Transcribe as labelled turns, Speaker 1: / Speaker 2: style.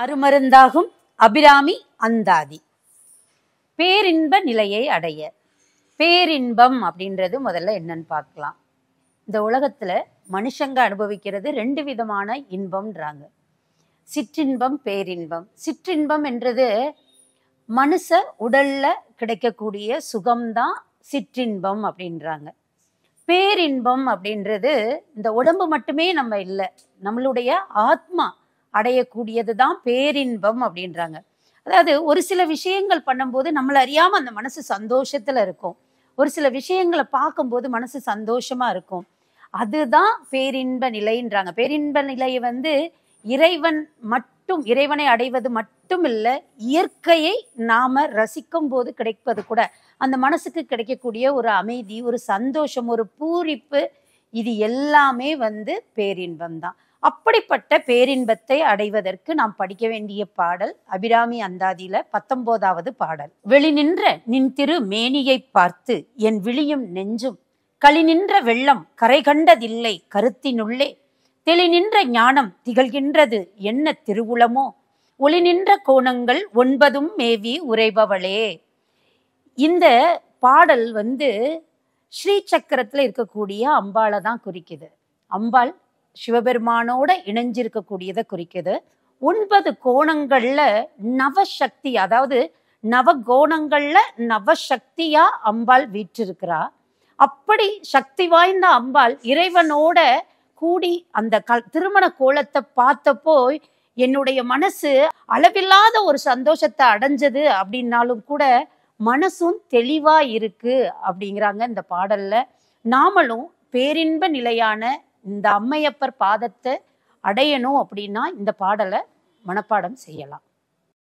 Speaker 1: அருமருந்தாகும் அபிராமி அந்தாதி பேரின்ப நிலையை அடைய பேரின்பம் அப்படின்றது முதல்ல என்னன்னு பார்க்கலாம் இந்த உலகத்துல மனுஷங்க அனுபவிக்கிறது ரெண்டு விதமான இன்பம்ன்றாங்க சிற்றின்பம் பேரின்பம் சிற்றின்பம் என்றது மனுஷ உடல்ல கிடைக்கக்கூடிய சுகம்தான் சிற்றின்பம் அப்படின்றாங்க பேரின்பம் அப்படின்றது இந்த உடம்பு மட்டுமே நம்ம இல்லை நம்மளுடைய ஆத்மா அடையக்கூடியதுதான் பேரின்பம் அப்படின்றாங்க அதாவது ஒரு சில விஷயங்கள் பண்ணும்போது நம்மளை அறியாமல் அந்த மனசு சந்தோஷத்தில் இருக்கும் ஒரு சில விஷயங்களை பார்க்கும்போது மனசு சந்தோஷமாக இருக்கும் அதுதான் பேரின்ப நிலைன்றாங்க பேரின்ப நிலையை வந்து இறைவன் மட்டும் இறைவனை அடைவது மட்டும் இல்லை இயற்கையை நாம ரசிக்கும் போது கிடைப்பது கூட அந்த மனசுக்கு கிடைக்கக்கூடிய ஒரு அமைதி ஒரு சந்தோஷம் ஒரு பூரிப்பு இது எல்லாமே வந்து பேரின்பம் தான் அப்படிப்பட்ட பேரின்பத்தை அடைவதற்கு நாம் படிக்க வேண்டிய பாடல் அபிராமி அந்தாதியில பத்தொன்பதாவது பாடல் வெளி நின்ற நின் திரு மேனியை பார்த்து என் விழியும் நெஞ்சும் களி நின்ற வெள்ளம் கரை கண்டதில்லை கருத்தினுள்ளே தெளி நின்ற ஞானம் திகழ்கின்றது என்ன திருவுளமோ ஒளி நின்ற கோணங்கள் ஒன்பதும் மேவி உரைபவளே இந்த பாடல் வந்து ஸ்ரீ சக்கரத்தில் இருக்கக்கூடிய அம்பாளை தான் குறிக்குது அம்பாள் சிவபெருமானோட இணைஞ்சிருக்கக்கூடியதை குறிக்குது ஒன்பது கோணங்கள்ல நவசக்தி அதாவது நவ கோணங்கள்ல நவசக்தியா அம்பாள் வீற்றிருக்கிறா அப்படி சக்தி வாய்ந்த அம்பாள் இறைவனோட கூடி அந்த க திருமண கோலத்தை பார்த்தப்போ என்னுடைய மனசு அளவில்லாத ஒரு சந்தோஷத்தை அடைஞ்சது அப்படின்னாலும் கூட மனசும் தெளிவா இருக்கு அப்படிங்கிறாங்க இந்த பாடல்ல நாமளும் பேரின்ப நிலையான இந்த அம்மையப்பர் பாதத்தை அடையணும் அப்படின்னா இந்த பாடலை மனப்பாடம் செய்யலாம்